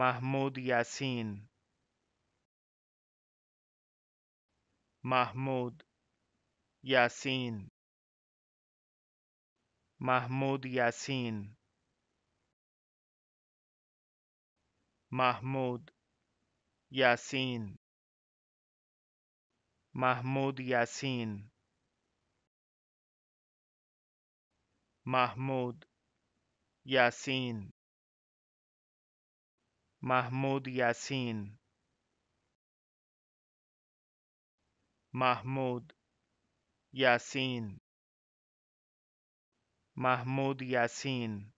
محمود یسین محمود یسین محمود یسین محمود یسین محمود یسین محمود یسین محمود یاسین محمود یاسین محمود یاسین